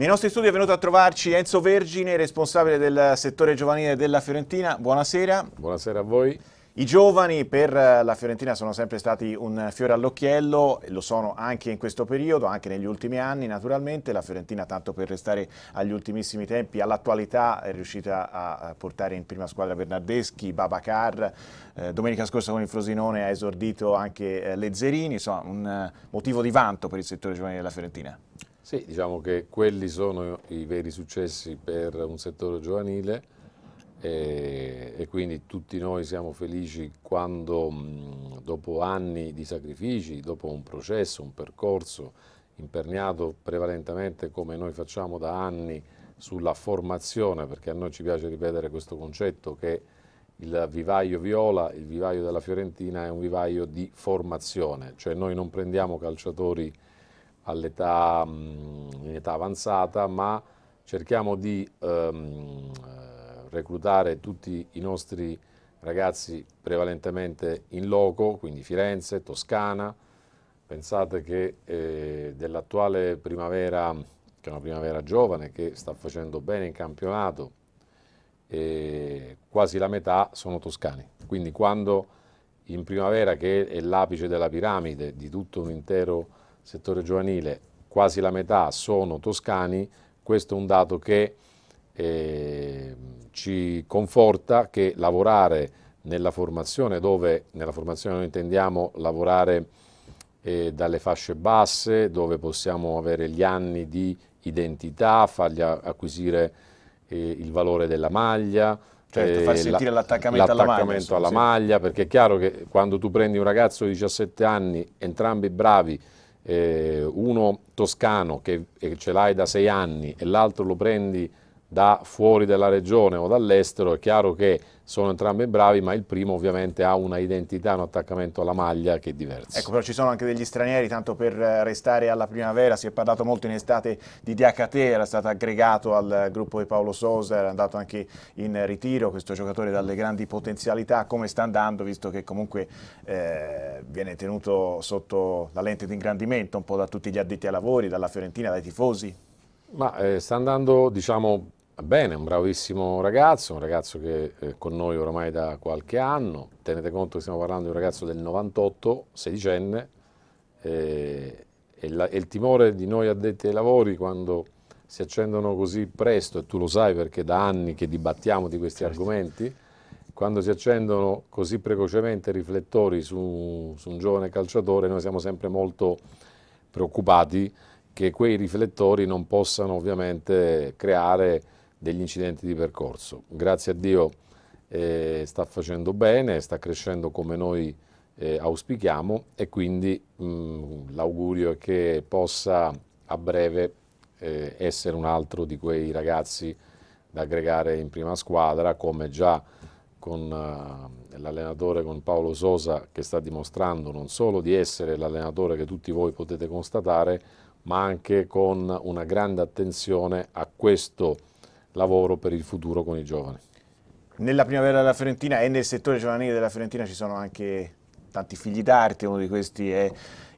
Nei nostri studi è venuto a trovarci Enzo Vergine, responsabile del settore giovanile della Fiorentina. Buonasera. Buonasera a voi. I giovani per eh, la Fiorentina sono sempre stati un fiore all'occhiello, lo sono anche in questo periodo, anche negli ultimi anni naturalmente. La Fiorentina, tanto per restare agli ultimissimi tempi, all'attualità è riuscita a portare in prima squadra Bernardeschi, Babacar, eh, domenica scorsa con il Frosinone ha esordito anche eh, Lezzerini, insomma un eh, motivo di vanto per il settore giovanile della Fiorentina. Sì, diciamo che quelli sono i veri successi per un settore giovanile e, e quindi tutti noi siamo felici quando mm, dopo anni di sacrifici, dopo un processo, un percorso imperniato prevalentemente come noi facciamo da anni sulla formazione, perché a noi ci piace ripetere questo concetto che il vivaio viola, il vivaio della Fiorentina è un vivaio di formazione, cioè noi non prendiamo calciatori all'età, mm, in età avanzata, ma cerchiamo di ehm, eh, reclutare tutti i nostri ragazzi prevalentemente in loco, quindi Firenze, Toscana. Pensate che eh, dell'attuale primavera, che è una primavera giovane, che sta facendo bene in campionato, eh, quasi la metà sono toscani. Quindi quando in primavera, che è l'apice della piramide di tutto un intero settore giovanile quasi la metà sono toscani, questo è un dato che eh, ci conforta che lavorare nella formazione, dove nella formazione noi intendiamo lavorare eh, dalle fasce basse, dove possiamo avere gli anni di identità, fargli acquisire eh, il valore della maglia, Certo, far eh, sentire l'attaccamento, alla maglia. Insomma, alla maglia perché è chiaro che quando tu prendi un ragazzo di 17 anni, entrambi bravi, eh, uno toscano che ce l'hai da sei anni e l'altro lo prendi da fuori della regione o dall'estero, è chiaro che sono entrambi bravi, ma il primo ovviamente ha una identità, un attaccamento alla maglia che è diverso. Ecco, però ci sono anche degli stranieri, tanto per restare alla primavera, si è parlato molto in estate di DHT, era stato aggregato al gruppo di Paolo Sosa, era andato anche in ritiro, questo giocatore dalle grandi potenzialità, come sta andando, visto che comunque eh, viene tenuto sotto la lente di ingrandimento un po' da tutti gli addetti ai lavori, dalla Fiorentina, dai tifosi? Ma eh, sta andando, diciamo, Bene, un bravissimo ragazzo, un ragazzo che è eh, con noi ormai da qualche anno, tenete conto che stiamo parlando di un ragazzo del 98, sedicenne, e, eh, e, la, e il timore di noi addetti ai lavori quando si accendono così presto, e tu lo sai perché da anni che dibattiamo di questi certo. argomenti, quando si accendono così precocemente i riflettori su, su un giovane calciatore, noi siamo sempre molto preoccupati che quei riflettori non possano ovviamente creare degli incidenti di percorso. Grazie a Dio eh, sta facendo bene, sta crescendo come noi eh, auspichiamo e quindi mh, mm, l'augurio è che possa a breve eh, essere un altro di quei ragazzi da aggregare in prima squadra come già con uh, l'allenatore con Paolo Sosa che sta dimostrando non solo di essere l'allenatore che tutti voi potete constatare ma anche con una grande attenzione a questo lavoro per il futuro con i giovani. Nella primavera della Fiorentina e nel settore giovanile della Fiorentina ci sono anche tanti figli d'arte, uno di questi è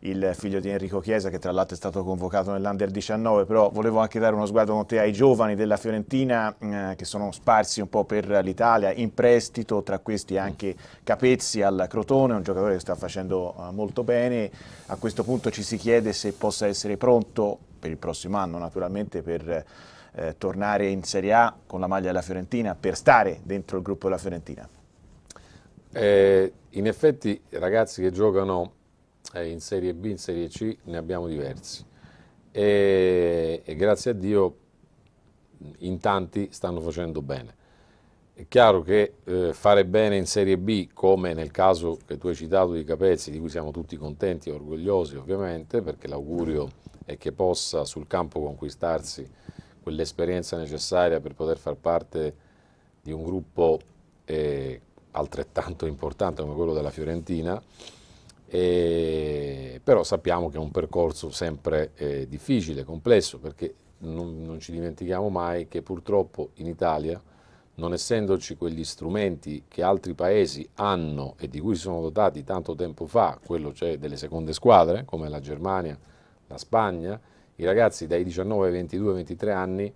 il figlio di Enrico Chiesa che tra l'altro è stato convocato nell'Under 19, però volevo anche dare uno sguardo con te ai giovani della Fiorentina eh, che sono sparsi un po' per l'Italia, in prestito, tra questi anche Capezzi al Crotone, un giocatore che sta facendo eh, molto bene, a questo punto ci si chiede se possa essere pronto per il prossimo anno naturalmente per eh, tornare in Serie A con la maglia della Fiorentina per stare dentro il gruppo della Fiorentina? Eh, in effetti ragazzi che giocano eh, in Serie B, in Serie C ne abbiamo diversi e, e grazie a Dio in tanti stanno facendo bene. È chiaro che eh, fare bene in Serie B, come nel caso che tu hai citato di Capezzi, di cui siamo tutti contenti e orgogliosi ovviamente, perché l'augurio è che possa sul campo conquistarsi quell'esperienza necessaria per poter far parte di un gruppo eh, altrettanto importante come quello della Fiorentina, e, però sappiamo che è un percorso sempre eh, difficile, complesso, perché non, non ci dimentichiamo mai che purtroppo in Italia, non essendoci quegli strumenti che altri paesi hanno e di cui si sono dotati tanto tempo fa, quello cioè delle seconde squadre, come la Germania, la Spagna, i ragazzi dai 19 ai 22 23 anni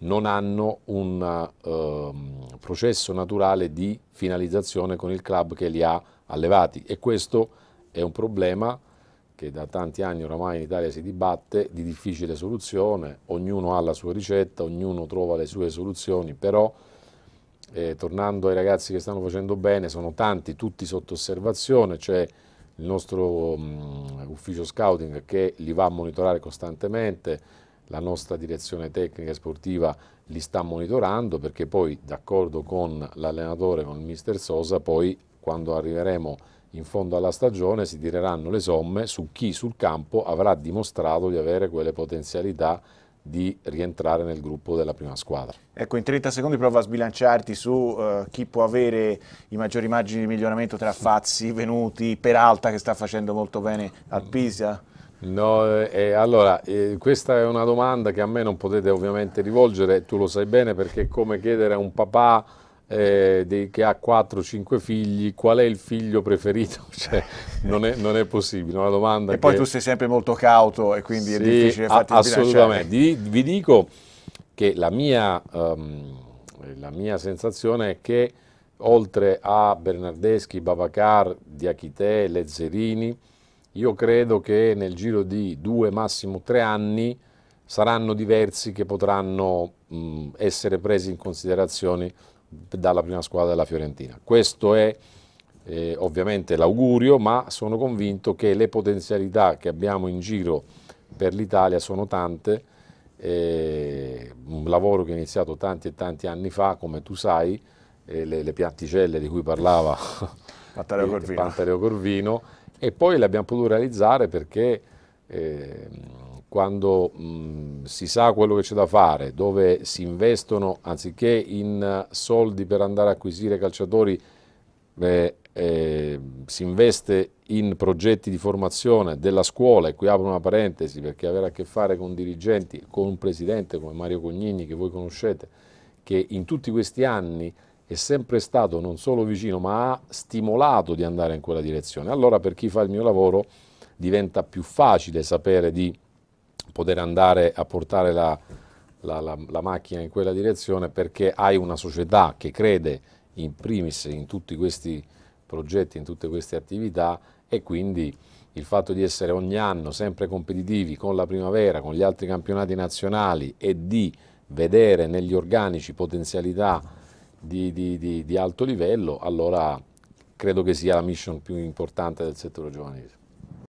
non hanno un eh, processo naturale di finalizzazione con il club che li ha allevati e questo è un problema che da tanti anni oramai in Italia si dibatte di difficile soluzione, ognuno ha la sua ricetta, ognuno trova le sue soluzioni, però eh, tornando ai ragazzi che stanno facendo bene, sono tanti, tutti sotto osservazione, cioè il nostro um, ufficio scouting che li va a monitorare costantemente, la nostra direzione tecnica e sportiva li sta monitorando perché poi d'accordo con l'allenatore, con il mister Sosa, poi quando arriveremo in fondo alla stagione si tireranno le somme su chi sul campo avrà dimostrato di avere quelle potenzialità di rientrare nel gruppo della prima squadra. Ecco, in 30 secondi prova a sbilanciarti su uh, chi può avere i maggiori margini di miglioramento tra Fazzi, Venuti, Peralta che sta facendo molto bene al Pisa. No, eh, eh, allora, eh, questa è una domanda che a me non potete ovviamente rivolgere, tu lo sai bene perché è come chiedere a un papà eh, dei, che ha 4-5 figli, qual è il figlio preferito? Cioè, non, è, non, è, possibile, una domanda. E che... poi tu sei sempre molto cauto e quindi sì, è difficile farti cioè, Assolutamente, vi, vi dico che la mia, um, la mia sensazione è che oltre a Bernardeschi, Babacar, Diachite, Lezzerini, io credo che nel giro di due, massimo tre anni saranno diversi che potranno mh, mm, essere presi in considerazione dalla prima squadra della Fiorentina. Questo è eh, ovviamente l'augurio, ma sono convinto che le potenzialità che abbiamo in giro per l'Italia sono tante, eh, un lavoro che è iniziato tanti e tanti anni fa, come tu sai, eh, le, le, pianticelle di cui parlava Pantaleo Corvino. Corvino, e poi le abbiamo potuto realizzare perché eh, quando mh, si sa quello che c'è da fare, dove si investono anziché in eh, soldi per andare a acquisire calciatori, eh, eh, si investe in progetti di formazione della scuola e qui apro una parentesi perché avere a che fare con dirigenti, con un presidente come Mario Cognini che voi conoscete, che in tutti questi anni è sempre stato non solo vicino ma ha stimolato di andare in quella direzione. Allora per chi fa il mio lavoro diventa più facile sapere di poter andare a portare la, la, la, la, macchina in quella direzione perché hai una società che crede in primis in tutti questi progetti, in tutte queste attività e quindi il fatto di essere ogni anno sempre competitivi con la primavera, con gli altri campionati nazionali e di vedere negli organici potenzialità di, di, di, di alto livello, allora credo che sia la mission più importante del settore giovanile.